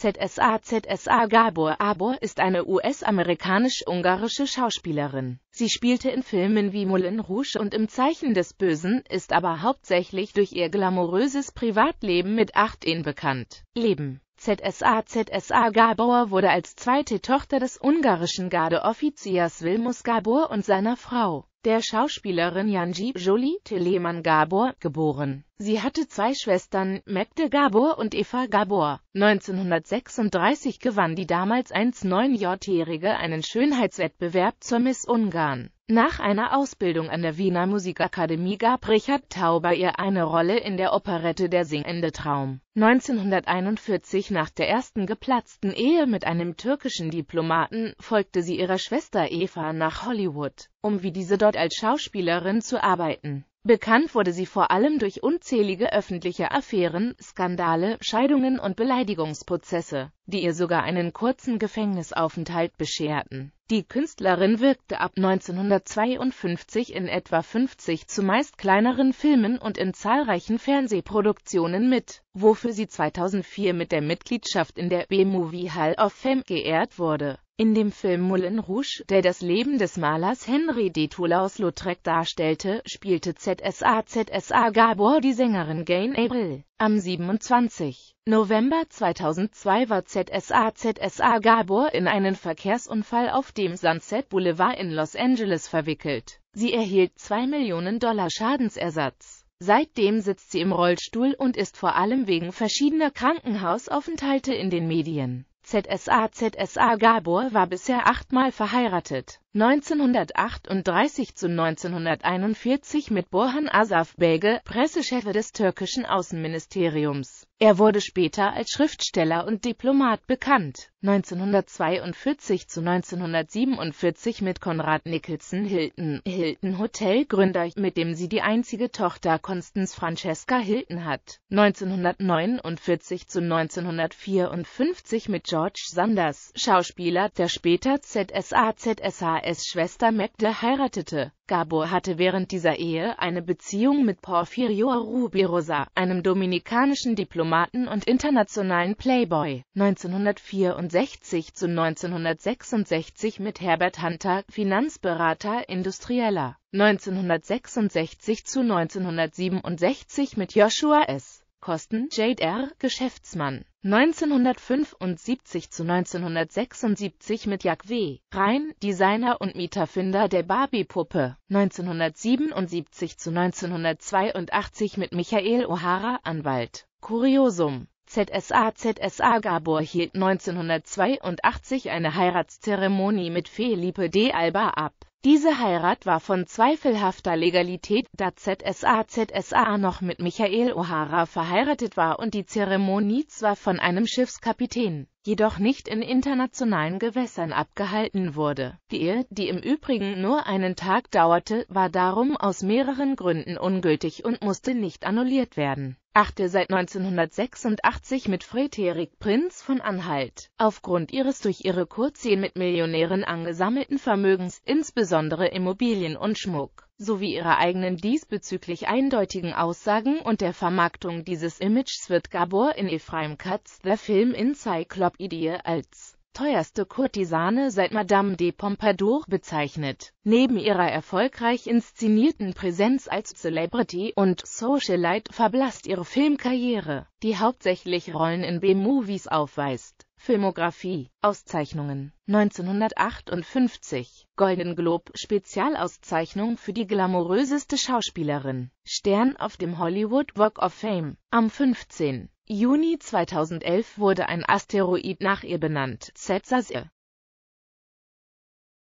ZSA ZSA Gabor Abor ist eine US-amerikanisch-ungarische Schauspielerin. Sie spielte in Filmen wie Moulin Rouge und Im Zeichen des Bösen, ist aber hauptsächlich durch ihr glamouröses Privatleben mit Acht in bekannt. Leben ZSA ZSA Gabor wurde als zweite Tochter des ungarischen Gardeoffiziers Wilmus Gabor und seiner Frau, der Schauspielerin Janji Jolie Telemann Gabor, geboren. Sie hatte zwei Schwestern, Magde Gabor und Eva Gabor. 1936 gewann die damals 1,9-Jährige einen Schönheitswettbewerb zur Miss Ungarn. Nach einer Ausbildung an der Wiener Musikakademie gab Richard Tauber ihr eine Rolle in der Operette Der singende Traum. 1941 nach der ersten geplatzten Ehe mit einem türkischen Diplomaten folgte sie ihrer Schwester Eva nach Hollywood, um wie diese dort als Schauspielerin zu arbeiten. Bekannt wurde sie vor allem durch unzählige öffentliche Affären, Skandale, Scheidungen und Beleidigungsprozesse, die ihr sogar einen kurzen Gefängnisaufenthalt bescherten. Die Künstlerin wirkte ab 1952 in etwa 50 zumeist kleineren Filmen und in zahlreichen Fernsehproduktionen mit, wofür sie 2004 mit der Mitgliedschaft in der B-Movie Hall of Fame geehrt wurde in dem Film Moulin Rouge, der das Leben des Malers Henri Detoul aus Lautrec darstellte, spielte ZSA ZSA Gabor die Sängerin Gain April. Am 27. November 2002 war ZSA ZSA Gabor in einen Verkehrsunfall auf dem Sunset Boulevard in Los Angeles verwickelt. Sie erhielt 2 Millionen Dollar Schadensersatz. Seitdem sitzt sie im Rollstuhl und ist vor allem wegen verschiedener Krankenhausaufenthalte in den Medien. ZSA ZSA Gabor war bisher achtmal verheiratet, 1938 zu 1941 mit Burhan Asaf Bege, Pressechef des türkischen Außenministeriums. Er wurde später als Schriftsteller und Diplomat bekannt. 1942 zu 1947 mit Konrad Nicholson Hilton, Hilton Hotel Gründer, mit dem sie die einzige Tochter Constance Francesca Hilton hat. 1949 zu 1954 mit George Sanders, Schauspieler, der später ZSA-ZSHS-Schwester Magda heiratete. Gabor hatte während dieser Ehe eine Beziehung mit Porfirio Rubirosa, einem dominikanischen Diplomaten und internationalen Playboy, 1964 zu 1966 mit Herbert Hunter, Finanzberater, Industrieller, 1966 zu 1967 mit Joshua S. Kosten Jade R. Geschäftsmann 1975 zu 1976 mit Jack W. Rein, Designer und Mieterfinder der Barbie-Puppe 1977 zu 1982 mit Michael O'Hara Anwalt Kuriosum ZSA ZSA Gabor hielt 1982 eine Heiratszeremonie mit Felipe D. Alba ab diese Heirat war von zweifelhafter Legalität, da ZSA ZSA noch mit Michael O'Hara verheiratet war und die Zeremonie zwar von einem Schiffskapitän, jedoch nicht in internationalen Gewässern abgehalten wurde. Die Ehe, die im Übrigen nur einen Tag dauerte, war darum aus mehreren Gründen ungültig und musste nicht annulliert werden achte seit 1986 mit Friedrich Prinz von Anhalt. Aufgrund ihres durch ihre Kurzehen mit Millionären angesammelten Vermögens, insbesondere Immobilien und Schmuck, sowie ihrer eigenen diesbezüglich eindeutigen Aussagen und der Vermarktung dieses Images wird Gabor in Ephraim Katz der Film Encyclopedia als teuerste Kurtisane seit Madame de Pompadour bezeichnet. Neben ihrer erfolgreich inszenierten Präsenz als Celebrity und Socialite verblasst ihre Filmkarriere, die hauptsächlich Rollen in B-Movies aufweist. Filmografie, Auszeichnungen 1958, Golden Globe Spezialauszeichnung für die glamouröseste Schauspielerin, Stern auf dem Hollywood Walk of Fame, am 15. Juni 2011 wurde ein Asteroid nach ihr benannt, Tsetsasse